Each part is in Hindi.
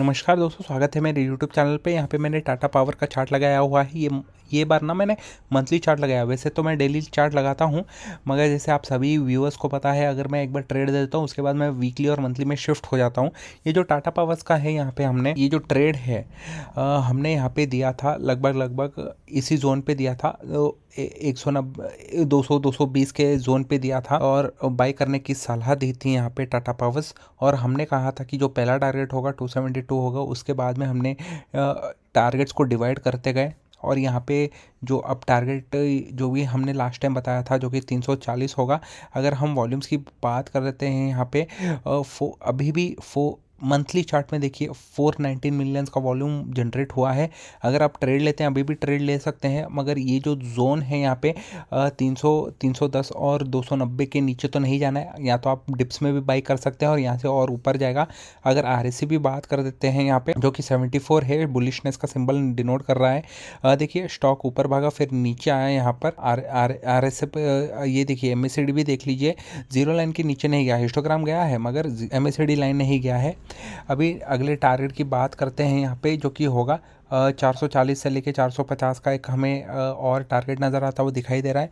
नमस्कार दोस्तों स्वागत है मेरे यूट्यूब चैनल पे यहाँ पे मैंने टाटा पावर का चार्ट लगाया हुआ है ये ये बार ना मैंने मंथली चार्ट लगाया वैसे तो मैं डेली चार्ट लगाता हूँ मगर जैसे आप सभी व्यूअर्स को पता है अगर मैं एक बार ट्रेड देता हूँ उसके बाद मैं वीकली और मंथली में शिफ्ट हो जाता हूँ ये जो टाटा पावर्स का है यहाँ पर हमने ये जो ट्रेड है आ, हमने यहाँ पर दिया था लगभग लगभग इसी जोन पर दिया था एक सौ नब्बे दो सौ दो सौ बीस के जोन पे दिया था और बाई करने की सलाह दी थी यहाँ पे टाटा पावर्स और हमने कहा था कि जो पहला टारगेट होगा टू सेवेंटी टू होगा उसके बाद में हमने टारगेट्स को डिवाइड करते गए और यहाँ पे जो अब टारगेट जो भी हमने लास्ट टाइम बताया था जो कि 340 होगा अगर हम वॉल्यूम्स की बात कर लेते हैं यहाँ पे फो अभी भी फो मंथली चार्ट में देखिए 419 मिलियंस का वॉल्यूम जनरेट हुआ है अगर आप ट्रेड लेते हैं अभी भी ट्रेड ले सकते हैं मगर ये जो जोन है यहाँ पे 300 310 और 290 के नीचे तो नहीं जाना है या तो आप डिप्स में भी बाई कर सकते हैं और यहाँ से और ऊपर जाएगा अगर आर एस e भी बात कर देते हैं यहाँ पे जो कि फोर है बुलिशनेस का सिम्बल डिनोट कर रहा है देखिए स्टॉक ऊपर भागा फिर नीचे आया यहाँ पर आर आर आर एस ये देखिए एम e भी देख लीजिए जीरो लाइन के नीचे नहीं गया हिस्टोग्राम गया है मगर एम लाइन e नहीं गया है अभी अगले टारगेट की बात करते हैं यहाँ पे जो कि होगा चार सौ चालीस से लेके चार सौ पचास का एक हमें और टारगेट नज़र आता वो दिखाई दे रहा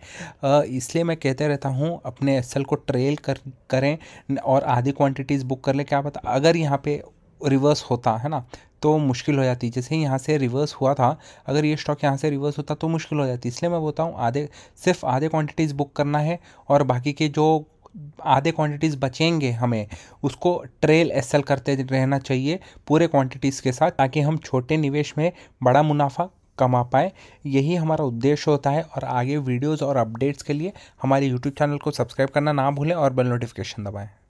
है इसलिए मैं कहते रहता हूँ अपने एस को ट्रेल कर करें और आधी क्वांटिटीज़ बुक कर लें क्या पता अगर यहाँ पे रिवर्स होता है ना तो मुश्किल हो जाती जैसे यहाँ से रिवर्स हुआ था अगर ये स्टॉक यहाँ से रिवर्स होता तो मुश्किल हो जाती इसलिए मैं बोलता हूँ आधे सिर्फ आधे क्वांटिटीज़ बुक करना है और बाकी के जो आधे क्वांटिटीज़ बचेंगे हमें उसको ट्रेल एसल करते रहना चाहिए पूरे क्वांटिटीज़ के साथ ताकि हम छोटे निवेश में बड़ा मुनाफा कमा पाए यही हमारा उद्देश्य होता है और आगे वीडियोस और अपडेट्स के लिए हमारे यूट्यूब चैनल को सब्सक्राइब करना ना भूलें और बेल नोटिफिकेशन दबाएं